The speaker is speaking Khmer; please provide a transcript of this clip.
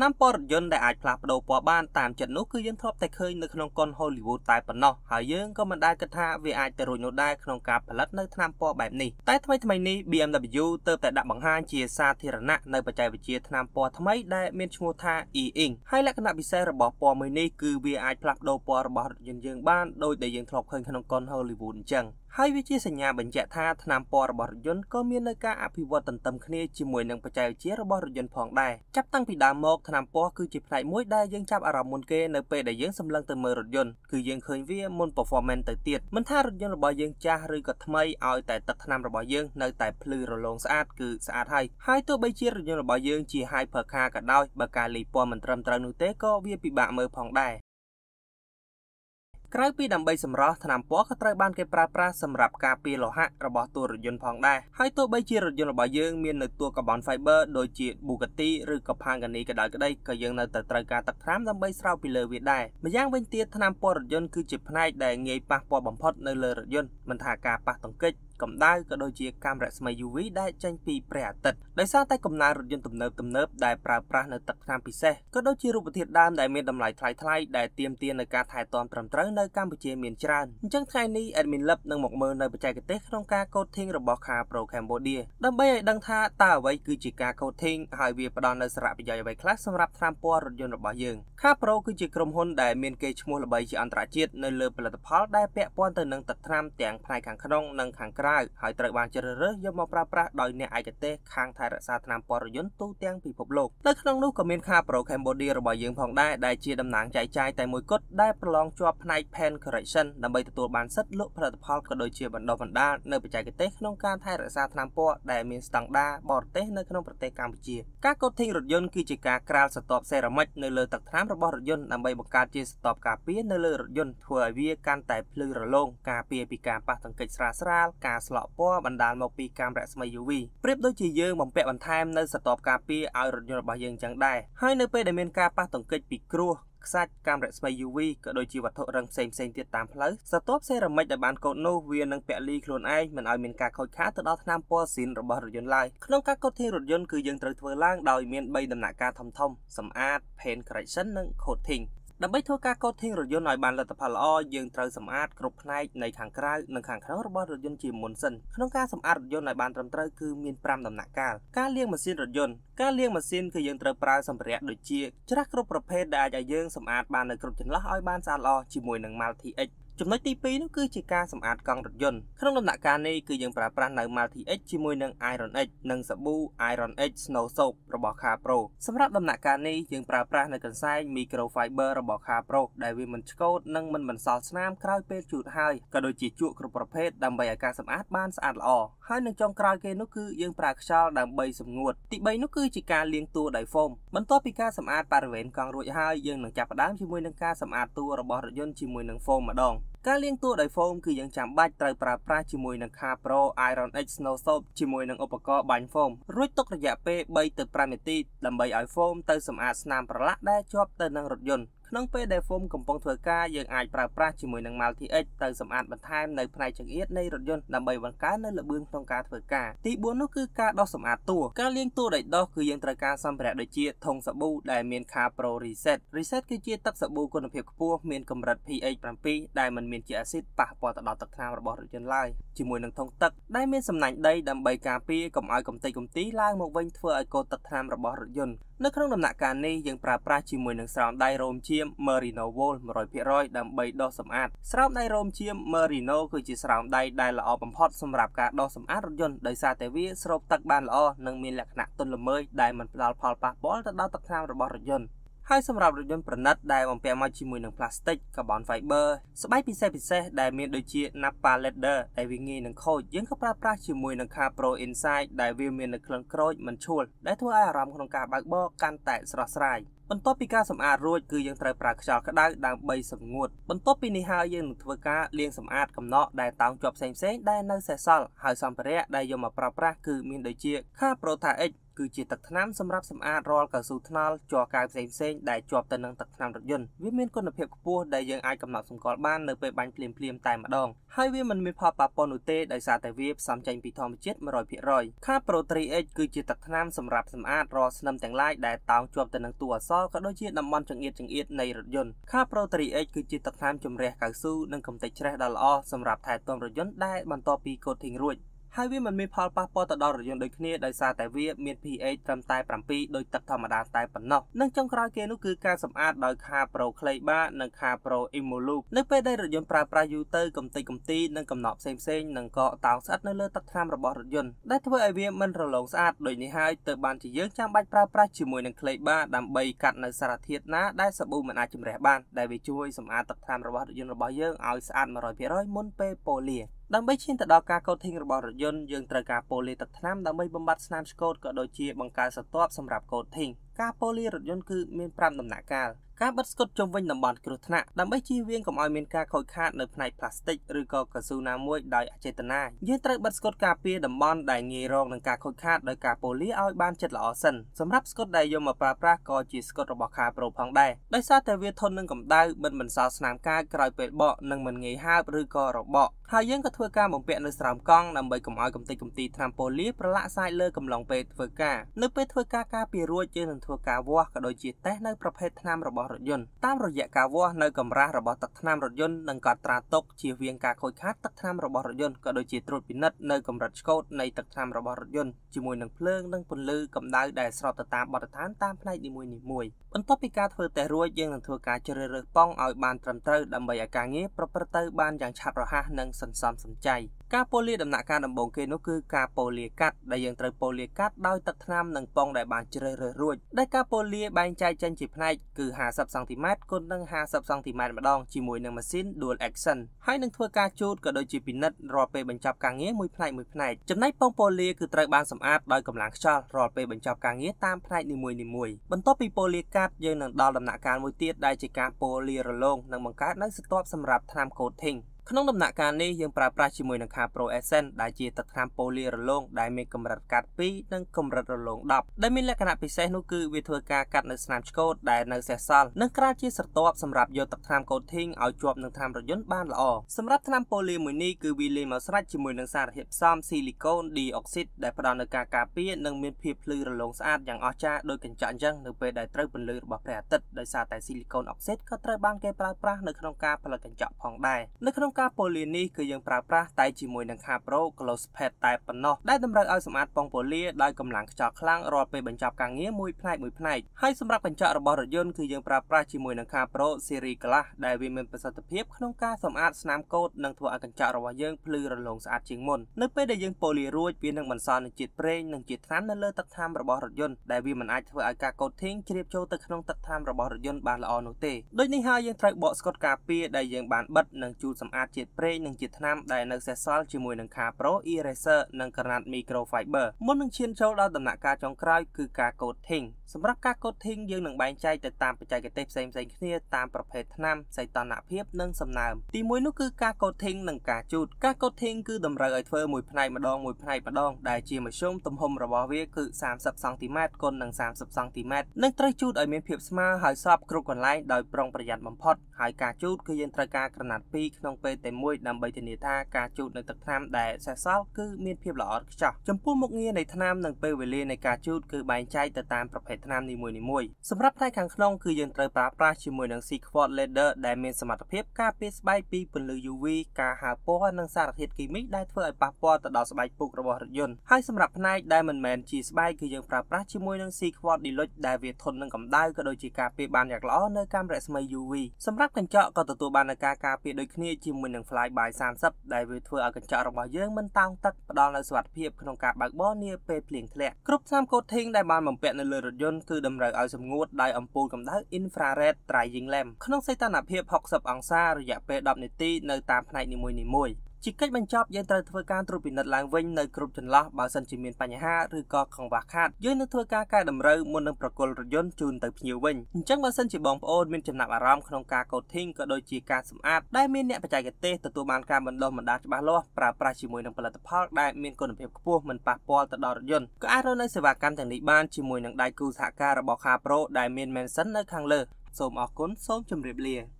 ថ្នាំពណ៌រថយន្តដែលអាចផ្លាស់ប្ដូរពណ៌បានតាមចិត្តនោះគឺយើងធ្លាប់តែឃើញនៅក្នុងកុន Hollywood តែប៉ុណ្ណោះហើយយើងក៏មិនដែលគិតថាវាអាចទៅរួចនោះដែរក្នុងការផលិតនៅថ្នាំពណ៌បែបនេះតែថ្មីថ្មីនេះ BMW ទើបតែដាក់បង្ហាញជាសាធារណៈនៅបច្ចេកវិទ្យាថ្នាំពណ៌ថ្មីដែលមានឈ្មោះថា e-ink ហើយលក្ខណៈពិសេសរបស់ពណ៌មួយនេះគឺវាអាចផ្លាស់ប្ដូរពណ៌របស់រថយន្តយើងបានដោយដែលយើងធ្លាប់ឃើញក្នុងកុន Hollywood អញ្ចឹងហើយវាជាសញ្ញាបញ្ជាក់ថាថ្នាំពណ៌របស់រថយន្តក៏មាននៅការអភិវឌ្ឍទន្ទឹមគ្នាជាមួយនឹងបច្ចេកវិទ្យារបស់រថយន្តផងដែរចាប់តាំងពីដើមមកថ្នាំពណ៌គឺជាផ្នែកមួយដែលយើងចាប់អារម្មណ៍មុនគេនៅពេលដែលយើងសម្លឹងទៅមើលរថយន្តគឺយើងឃើញវាមុន performance ទៅទៀតមិនថារថយន្តរបស់យើងចាស់ឬក៏ថ្មីឲ្យតែទឹកថ្នាំរបស់យើងនៅតែភ្លឺរលោងស្អាតគឺស្អាតហើយហើយទោះបីជារថយន្តរបស់យើងជា hyper car ក៏ដោយបើការលាយពណ៌មិនត្រឹមត្រូវនោះទេក៏វាពិបាកមើលផងដែរក្រៅពីដើម្បីសម្រោះថ្នាំពណ៌ក៏ត្រូវបានគេប្រើប្រាស់សម្រាប់ការពារលោហៈរបស់តួរថយន្តផងដែរហើយទោះបីជារថយន្តរបស់យើងមាននៅតួកាបូន fiber ដូចជា Bugatti ឬក៏ Pagani ក៏ដោយក្តីក៏យើងនៅតែត្រូវការទឹកថ្នាំដើម្បីស្រោបពីលើវាដែរម្យ៉ាងវិញទៀតថ្នាំពណ៌រថយន្តគឺជាផ្នែកដែលងាយប៉ះពាល់បំផុតនៅលើរថយន្តមិនថាការប៉ះទង្គិចកម្ដៅក៏ដូចជាកាំរស្មី UV ដែលចេញពីព្រះអាទិត្យដោយសារតែកំណើរថយន្តទំនើបទំនើបដែលប្រើប្រាស់នៅទឹកថ្នាំពិសេសក៏ដូចជារូបធាតុដើមដែលមានតម្លៃថ្លៃថ្លៃដែលទាមទារនឹងការថែទាំត្រឹមត្រូវនៅកម្ពុជាមានច្រើនអញ្ចឹងថ្ងៃនេះ Admin Lab នឹងមកមើលនៅបច្ចេកទេសក្នុងការ coating របស់ Car Pro Cambodia ដើម្បីឲ្យដឹងថាតើអ្វីគឺជាការ coating ហើយវាផ្ដល់នូវសារៈប្រយោជន៍អ្វីខ្លះសម្រាប់ថ្នាំពណ៌រថយន្តរបស់យើង Car Pro គឺជាក្រុមហ៊ុនដែលមានគេឈ្មោះល្បីជាអន្តរជាតិនៅលើផលិតផលដែលពាក់ព័ន្ធទៅនឹងទឹកថ្នាំទាំងផ្នែកខាងក្នុងនិងខាងក្រៅក្រៅហើយត្រូវបានជ្រើសរើសយកមកប្រើប្រាស់ដោយអ្នកឯកទេសខាងថែរក្សាថ្នាំពណ៌យន្តទូទាំងពិភពលោកនៅក្នុងនោះក៏មានខាប្រូ Cambodia របស់យើងផងដែរដែលជាតំណាងចែកចាយតែមួយគត់ដែលប្រឡងជាប់ផ្នែក Pen Correction ដើម្បីទទួលបានសិទ្ធិលក់ផលិតផលក៏ដូចជាបណ្ដុះបណ្ដាលនៅបច្ចេកទេសក្នុងការថែរក្សាថ្នាំពណ៌ដែលមានស្តង់ដារបរទេស នៅក្នុងប្រទេសកម្ពុជាការ coating រថយន្តគឺជាការក្រាលស្រទាប់សេរ៉ាមិចនៅលើទឹកថ្នាំរបស់រថយន្តដើម្បីបង្កើតជាស្រទាប់ការពារនៅលើរថយន្តធ្វើឲ្យវាកាន់តែភ្លឺរលោងការពារពីការប៉ះទង្គិចស្រាលស្រាលការការស្លក់ពណ៌បណ្ដាលមកពីកាំរស្មី UV ប្រៀបដូចជាយើងបំពាក់បន្ថែមនៅសតបការពារឲ្យរថយន្តរបស់យើងចឹងដែរហើយនៅពេលដែលមានការប៉ះទង្គិចពីគ្រោះខ្សាច់កាំរស្មី UV ក៏ដូចជាវត្ថុរឹងផ្សេងផ្សេងទៀតតាមផ្លូវសតបសេរ៉ាមិចដែលបានកោតនោះវានឹងពលីខ្លួនឯងមិនឲ្យមានការខូចខាតទៅដល់ថ្នាំពណ៌ស៊ីនរបស់រថយន្តឡើយក្នុងការកោតធាងរថយន្តគឺយើងត្រូវធ្វើឡើងដោយមាន3ដំណាក់កាលធំៗសម្អាត paint correction និង coating ដើម្បីធ្វើការកោតធីងរថយន្តឲ្យបានលទ្ធផលល្អយើងត្រូវសម្អាតគ្រប់ផ្នែកនៃខាងក្រៅនិងខាងក្នុងរបស់រថយន្តជាមុនសិនក្នុងការសម្អាតរថយន្តឲ្យបានត្រឹមត្រូវគឺមាន5ដំណាក់កាលការលាងម៉ាស៊ីនរថយន្តការលាងម៉ាស៊ីនគឺយើងត្រូវប្រើសម្ភារៈដូចជាច្រាស់គ្រប់ប្រភេទដែលអាចឲ្យយើងសម្អាតបាននៅគ្រប់ចន្លោះឲ្យបានស្អាតល្អជាមួយនឹង Multi X ចំណុចទី2នោះគឺជាការសម្អាត កង់រថយន្តក្នុងដំណាក់កាលនេះគឺយើងប្រើប្រាស់នៅ Multi X ជាមួយនឹង Iron X និងសាប៊ូ Iron X Snow Soap របស់ Car Pro សម្រាប់ដំណាក់កាលនេះយើងប្រើប្រាស់នៅកន្សែង Microfiber របស់ Car Pro ដែលវាមិនឆ្កូតនិងមិនបន្សល់ស្នាមក្រោយពេលជូតហើយក៏ដូចជាជក់គ្រប់ប្រភេទដើម្បីឲ្យការសម្អាត បានស្អាតល្អហើយនឹងចុងក្រោយគេនោះគឺយើងប្រើខ្យល់ដើម្បីសម្ងួតទី3នោះគឺជាការលាងតួដោយហ្វូមបន្ទាប់ពីការសម្អាតបរិវេណកង់រួចហើយយើងនឹងចាប់ផ្ដើមជាមួយនឹងការសម្អាតតួរបស់រថយន្តជាមួយនឹងហ្វូមម្ដងការលាងតួដោយហ្វូមគឺយើងចាំបាច់ត្រូវប្រើប្រាស់ជាមួយនឹង Car Pro Iron X Snow Soap ជាមួយនឹងឧបករណ៍បាញ់ហ្វូមរួចទុករយៈពេល3ទៅ5នាទីដើម្បីឲ្យហ្វូមទៅសម្អាតស្នាមប្រឡាក់ដែលជាប់ទៅនឹងរថយន្តក្នុងពេលដែលហ្វូមកំពុងធ្វើការយើងអាចប្រើប្រាស់ជាមួយនឹង Multi-X ទៅសម្អាតបន្ថែមនៅផ្នែកចង្អៀតនៃរថយន្តដើម្បីបង្កើននៅល្បឿនក្នុងការធ្វើការទី4នោះគឺការដោះសម្អាតតួការលាងតួដោយដោះគឺយើងត្រូវការសម្ភារៈដូចជាធុងសាប៊ូដែលមានខា Pro Reset Reset គឺជាទឹកសាប៊ូគុណភាពខ្ពស់មានកម្រិត pH 7ដែលមិនមានជាអាស៊ីតប៉ះពាល់ទៅដល់ទឹកថ្នាំរបស់រថយន្តឡើយជាមួយនឹងធុងទឹកដែលមានសំណាញ់ដីដើម្បីការពារកុំឲ្យកំទេចកំទីឡើងមកវិញធ្វើឲ្យកូនទឹកថ្នាំរបស់រថយន្តនៅក្នុងដំណាក់កាលនេះយើងប្រើប្រាស់ជាមួយនឹងស្រោមដៃរោមជៀម Merino Wool 100%ដើម្បីដុសសម្អាតស្រោមដៃរោមជៀម Merino គឺជាស្រោមដៃដែលល្អបំផុតសម្រាប់ការដុសសម្អាតរថយន្តដោយសារតែវាស្រូបទឹកបានល្អនិងមានលក្ខណៈទន់ល្មើយដែលមិនផ្ដល់ផលប៉ះពាល់ទៅដល់ទឹកថ្នាំរបស់រថយន្ត។ហើយសម្រាប់រថយន្តប្រណិតដែលបំពាក់មកជាមួយនឹងផ្លាស្ទិក carbon fiber ស្បែកពិសេសពិសេសដែលមានដូចជា Napa leather ដែលវាងាយនឹងខូចយើងក៏ប្រើប្រាស់ជាមួយនឹង Car Pro Insight ដែលវាមាននៅក្លិនក្រូចមិនឈួលដែលធ្វើឲ្យអារម្មណ៍ក្នុងការបើកបរកាន់តែស្រស់ស្រាយបន្ទាប់ពីការសម្អាតរួចគឺយើងត្រូវប្រើខ្យល់ក្តៅដើម្បីសម្ងួតបន្ទាប់ពីនេះហើយយើងនឹងធ្វើការលាងសម្អាតកំណក់ដែលតោងជាប់ផ្សេងៗដែលនៅសេសសល់ហើយសម្ភារៈដែលយកមកប្រើប្រាស់គឺមានដូចជា Car Pro Tha X គឺជាទឹកថ្នាំសម្រាប់សម្អាតរាល់កៅស៊ូថ្នល់ជ័រកាវផ្សេងៗដែលជាប់ទៅនឹងទឹកថ្នាំរថយន្តវាមានគុណភាពខ្ពស់ដែលយើងអាចកំណត់សម្គាល់បាននៅពេលបាញ់ភ្លាមៗតែម្ដងហើយវាមិនមានផលប៉ះពាល់នោះទេដោយសារតែវាផ្សំចេញពីធម្មជាតិ100%ខាប្រូ 3H គឺជាទឹកថ្នាំសម្រាប់សម្អាតរាល់ស្នឹមទាំងឡាយដែលតោងជាប់ទៅនឹងតួអក្សរក៏ដូចជាតំបន់ចង្អៀតចង្អៀតនៃរថយន្តខាប្រូ 3H គឺជាទឹកថ្នាំជំរះកៅស៊ូនិងកំទេចច្រេះដ៏ល្អសម្រាប់ថែទាំរថយន្តដែលបន្ទាប់ពីកូតធីងរួចហើយវាមិនមានផលប៉ះពាល់ទៅដល់រថយន្តដូចគ្នាដោយសារតែវាមាន pH ត្រឹមតែ7ដោយទឹកធម្មតាតែប៉ុណ្ណោះនិងចុងក្រោយគេនោះគឺការសម្អាតដោយខា Pro Clay Bar និងខា Pro Emulsion នៅពេលដែលរថយន្តប្រើប្រាស់យូរទៅកំតិចកំទីនិងកំណត់ផ្សេងផ្សេងនិងក៏តោងស្អិតនៅលើទឹកថ្នាំរបស់រថយន្តដែលធ្វើឲ្យវាមិនរលោងស្អាតដូចនេះហើយទើបបានជាយើងចាំបាច់ប្រើប្រាស់ជាមួយនឹង Clay Bar ដើម្បីកាត់នៅសារធាតុណាដែលសាប៊ូមិនអាចជំរះបានដែលវាជួយសម្អាតទឹកថ្នាំរបស់រថយន្តរបស់យើងឲ្យស្អាត100%មុនពេលប៉ូលាដើម្បីឈានទៅដល់ការកោតធីងរបស់រថយន្តយើងត្រូវការប៉ូលីទឹកថ្នាំដើម្បីបំបត្តិស្នាមឆ្កូតក៏ដូចជាបង្កើតស្រទាប់សម្រាប់កោតធីងការប៉ូលីរថយន្តគឺមាន5ដំណាក់កាលការបិទស្កុតជុំវិញតំបន់គ្រោះថ្នាក់ដើម្បីជៀសវាងកុំឲ្យមានការខូចខាតនៅផ្នែកផ្លាស្ទិកឬក៏កៅស៊ូណាមួយដោយអចេតនាយើងត្រូវបិទស្កុតការពារតំបន់ដែលងាយរងនឹងការខូចខាតដោយការពូលាឲ្យបានចិត្តល្អសិនសម្រាប់ស្កុតដែលយកមកប្រើប្រាស់ក៏ជាស្កុតរបស់ខាប្រូផងដែរដោយសារតែវាធន់នឹងកម្ដៅមិនបន្សល់ស្នាមកាយក្រោយពេលបកនិងមិនងាយហើបឬក៏របកហើយយើងក៏ធ្វើការបំពាក់នៅស្រោមកង់ដើម្បីកុំឲ្យកំទេចកំទីថ្នាំប៉ូលីប្រឡាក់សាយលើកំឡុងពេលធ្វើការនៅពេលធ្វើការការពាររួចយើងនឹងធ្វើការវាស់ក៏ដូចជាតេស្តនៅប្រភេទថ្នាំរបស់របស់រថយន្តតាមរយៈការវាស់នៅកម្រាស់របស់ទឹកថ្នាំរថយន្តនិងកត់ត្រាទុកជៀសវាងការខូចខាតទឹកថ្នាំរបស់រថយន្តក៏ដូចជាត្រួតពិនិត្យនៅកម្រិតឆ្កូតនៃទឹកថ្នាំរបស់រថយន្តជាមួយនឹងភ្លើងនិងពន្លឺកម្ដៅដែលស្របទៅតាមបទដ្ឋានតាមផ្នែកនីមួយៗបន្ទាប់ពីការធ្វើតេស្តរួចយើងនឹងធ្វើការជ្រើសរើសប៉ង់ឲ្យបានត្រឹមត្រូវដើម្បីឲ្យការងារប្រព្រឹត្តទៅ បានយ៉ាងឆាប់រហ័សនិងសន្សំសំចៃ។ការប៉ូលាដំណាក់កាលដំបូងគេនោះគឺការប៉ូលាកាត់ដែលយើងត្រូវប៉ូលាកាត់ដោយទឹកថ្នាំនិងពងដែលបានជ្រើសរើសរួចដែលការប៉ូលាបែងចែកចេញជាផ្នែកគឺ50សង់ទីម៉ែត្រគុណនឹង50សង់ទីម៉ែត្រម្ដងជាមួយនឹងម៉ាស៊ីន Dual Action ហើយនឹងធ្វើការជូតក៏ដូចជាពិនិត្យរាល់ពេលបញ្ចប់ការងារមួយផ្នែកមួយផ្នែកចំណែកពងប៉ូលាគឺត្រូវបានសម្អាតដោយកម្លាំងខ្យល់រាល់ពេលបញ្ចប់ការងារតាមផ្នែកនីមួយនីមួយបន្ទាប់ពីប៉ូលាកាត់យើងនឹងដល់ដំណាក់កាលមួយទៀតដែលជាការប៉ូលារលោងនិងបង្កើតនៅស្ទាប់សម្រាប់ថ្នាំ coating ក្នុងដំណាក់កាលនេះយើងប្រើប្រាស់ជាមួយនឹងខា Pro Essence ដែលជាទឹកថ្នាំប៉ូលីរលោងដែលមានកម្រិតកាត់2និងកម្រិតរលោង10ដែលមានលក្ខណៈពិសេសនោះគឺវាធ្វើការកាត់នៅស្នាមឆ្កូតដែលនៅសេសសល់និងក្រាលជាស្រទាប់សម្រាប់យកទឹកថ្នាំ coating ឲ្យជាប់នឹងថ្នាំរថយន្តបានល្អសម្រាប់ថ្នាំប៉ូលីមួយនេះគឺវាលាយមកស្រេចជាមួយនឹងសារធាតុផ្សំស៊ីលីកូនឌីអុកស៊ីតដែលផ្ដល់នូវការការពារនិងមានភាពភ្លឺរលោងស្អាតយ៉ាងអស្ចារ្យដោយកញ្ចក់អញ្ចឹងនៅពេលដែលត្រូវពន្លឺរបស់ព្រះអាទិត្យដោយសារតែស៊ីលីកូនអុកស៊ីតក៏ត្រូវបានគេប្រើប្រាស់នៅក្នុងការផលិតកញ្ចក់ផងដែរនៅក្នុងការប៉ូលីនេះគឺយើងប្រើប្រាស់តែជាមួយនឹងខាប្រូ Gloss Pad តែប៉ុណ្ណោះដែលតម្រូវឲ្យសម្អាតពងប៉ូលីដោយកម្លាំងខ្យល់ខ្លាំងរាល់ពេលបញ្ចប់ការងារមួយផ្នែកមួយផ្នែកហើយសម្រាប់កញ្ចក់របស់រថយន្តគឺយើងប្រើប្រាស់ជាមួយនឹងខាប្រូ Series Glass ដែលវាមានប្រសិទ្ធភាពក្នុងការសម្អាតស្នាមកូតនិងធ្វើឲ្យកញ្ចក់របស់យើងភ្លឺរលោងស្អាតជាងមុននៅពេលដែលយើងប៉ូលីរួចវានឹងបន្សល់នឹងជាតិប្រេងនិងជាតិថ្នាំនៅលើទឹកថ្នាំរបស់រថយន្តដែលវាមិនអាចធ្វើឲ្យការកូតធីងជ្រាបចូលទៅក្នុងទឹកថ្នាំរបស់រថយន្តបានល្អនោះទេដូចនេះហើយយើងត្រូវបកស្កុតការពារដែលយើងបានបិទនិងជូតសម្អាតជាតិប្រេងនិងជាតិថ្នាំដែលនៅសេសសល់ជាមួយនឹងខាប្រូ eraser និងក្រណាត់ microfiber មុននឹងឈានចូលដល់ដំណាក់កាលចុងក្រោយគឺការ coating សម្រាប់ការ coating យើងនឹងបែងចែកទៅតាមបច្ចេកទេសផ្សេងៗគ្នាតាមប្រភេទថ្នាំសីតុណ្ហភាពនិងសំណើមទី1នោះគឺការ coating និងការជូតការ coating គឺតម្រូវឲ្យធ្វើ មួយផ្នែកម្ដងមួយផ្នែកម្ដង ដែលជាមធ្យមទំហំរបស់វាគឺ30សង់ទីម៉ែត្រគុណនឹង30សង់ទីម៉ែត្រនិងត្រូវជូតឲ្យមានភាពស្មើហើយសពគ្រប់កន្លែងដោយប្រុងប្រយ័ត្នបំផុតហើយការជូតគឺយើងត្រូវការក្រណាត់2ក្នុងពេលតែមួយដើម្បីធានាថាការជូតនៅទឹកថ្នាំដែលសេសសល់គឺមាន ភាពល្អឥតខ្ចោះចំពោះមុខងារនៃថ្នាំនិងពេលវេលានៃការជូតគឺបែងចែកទៅតាមប្រភេទថ្នាំនីមួយៗសម្រាប់ផ្នែកខាងក្នុងគឺយើងត្រូវប្រើប្រាស់ជាមួយនឹង Sequat Leather ដែលមានសមត្ថភាពការពារស្បែកពីពន្លឺ UV ការហើរពណ៌និងសារធាតុគីមីដែលធ្វើឲ្យប៉ះពាល់ទៅដល់ស្បែកពុករបស់រថយន្តហើយសម្រាប់ផ្នែកដែលមិនមែនជាស្បែកគឺយើងប្រើប្រាស់ជាមួយនឹង Sequat Deluxe ដែលវាធន់នឹងកម្ដៅក៏ដូចជាការពារបានយ៉ាងល្អនៅកាំរស្មី UV សម្រាប់កញ្ចក់ក៏ទទួលបានការការពារដូចគ្នាជាមួយនឹង Flyby 30ដែលវាធ្វើឲ្យកញ្ចក់របស់យើងមិនតោងទឹកផ្ដល់នូវសុវត្ថិភាពក្នុងការបើកបរនាពេលភ្លៀងធ្លាក់គ្រប់ថ្នាំ coating ដែលបានបំពាក់នៅលើរថយន្តយន្តគឺតម្រូវឲ្យសម្ងួតដោយអំពូលកម្ដៅ infrared driving lamp ក្នុងសីតុណ្ហភាព60អង្សារយៈពេល10នាទីនៅតាមផ្នែកនីមួយៗជាកិច្ចបញ្ចប់យើងត្រូវធ្វើការត្រួតពិនិត្យឡើងវិញនៅគ្រប់ចន្លោះបើសិនជាមានបញ្ហាឬក៏កង្វះខាតយើងនឹងធ្វើការកែតម្រូវមុននឹងប្រគល់រថយន្តជូនទៅភ្ញៀវវិញអញ្ចឹងបើសិនជាបងប្អូនមានចំណាប់អារម្មណ៍ក្នុងការកោតធីងក៏ដូចជាការសម្អាតដែលមានអ្នកបច្ចេកទេសទទួលបានការបណ្ដុះបណ្ដាលច្បាស់លាស់ប្រើប្រាស់ជាមួយនឹងផលិតផលដែលមានគុណភាពខ្ពស់មិនប៉ះពាល់ទៅដល់រថយន្តក៏អាចរកនៅសេវាកម្មទាំងនេះបានជាមួយនឹងដៃគូសហការរបស់ Car Pro ដែលមាន mention នៅខាងលើសូមអរគុណសូមជម្រាបលា